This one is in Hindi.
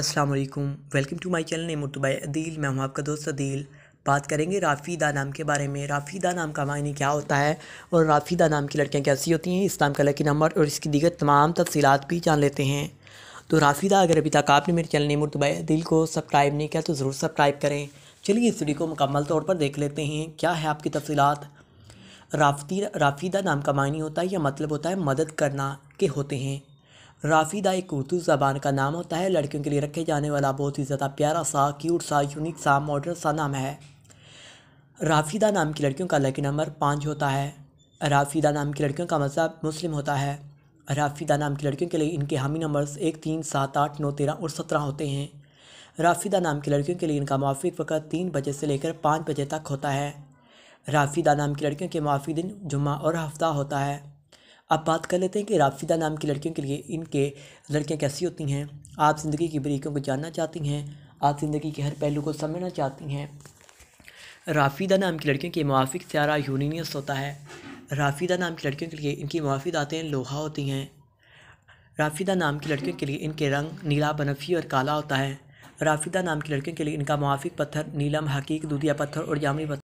अस्सलाम वालेकुम welcome to my channel Mutba Adeel मैं हूं आपका दोस्त अदील बात करेंगे राफीदा नाम के बारे में राफीदा नाम का मायने क्या होता है और राफीदा नाम की लड़कियां कैसी होती हैं इस्लाम का लकी नंबर और इसकी दीगर तमाम तफसीत भी जान लेते हैं तो राफीदा अगर अभी तक आपने मेरे चैनल मुतबा अदील को सब्सक्राइब नहीं किया तो ज़रूर सब्सक्राइब करें चलिए इस वीडियो को मुकम्मल तौर पर देख लेते हैं क्या है आपकी तफसीत राफी राफीदा नाम का मायने होता है या मतलब होता है मदद करना के होते हैं राफीदा एक उर्दू ज़बान का नाम होता है लड़कियों के लिए रखे जाने वाला बहुत ही ज़्यादा प्यारा सा क्यूट सा यूनिक सा मॉडर्न सा नाम है राफीदा नाम की लड़कियों का लकी नंबर पाँच होता है राफीदा नाम की लड़कियों का मजहब मुस्लिम होता है राफीदा नाम की लड़कियों के लिए इनके हामी नंबर्स एक तीन सात आठ नौ तेरह और सत्रह होते हैं राफीदा नाम की लड़कियों के लिए इनका मुआफ़ वक़्त तीन बजे से लेकर पाँच बजे तक होता है राफीदा नाम की लड़कियों के मुआफ़ी दिन जुम्मा और हफ्ता होता है अब बात कर लेते हैं कि राफिदा नाम की लड़कियों के लिए इनके लड़कियाँ कैसी होती हैं आप ज़िंदगी की बरीकियों को जानना चाहती हैं आप ज़िंदगी के हर पहलू को समझना चाहती हैं राफिदा नाम की लड़कियों के मुआफिक सारा यूनिनियस होता है राफिदा नाम की लड़कियों के लिए इनकी मुआफ़ी आते लोहा होती हैं राफिदा नाम की लड़कियों के लिए इनके रंग नीला बनफी और काला होता है राफिदा नाम की लड़कियों के लिए इनका मुआफिक पत्थर नीलम हकीक दूधिया पत्थर और जामुनी पत्थर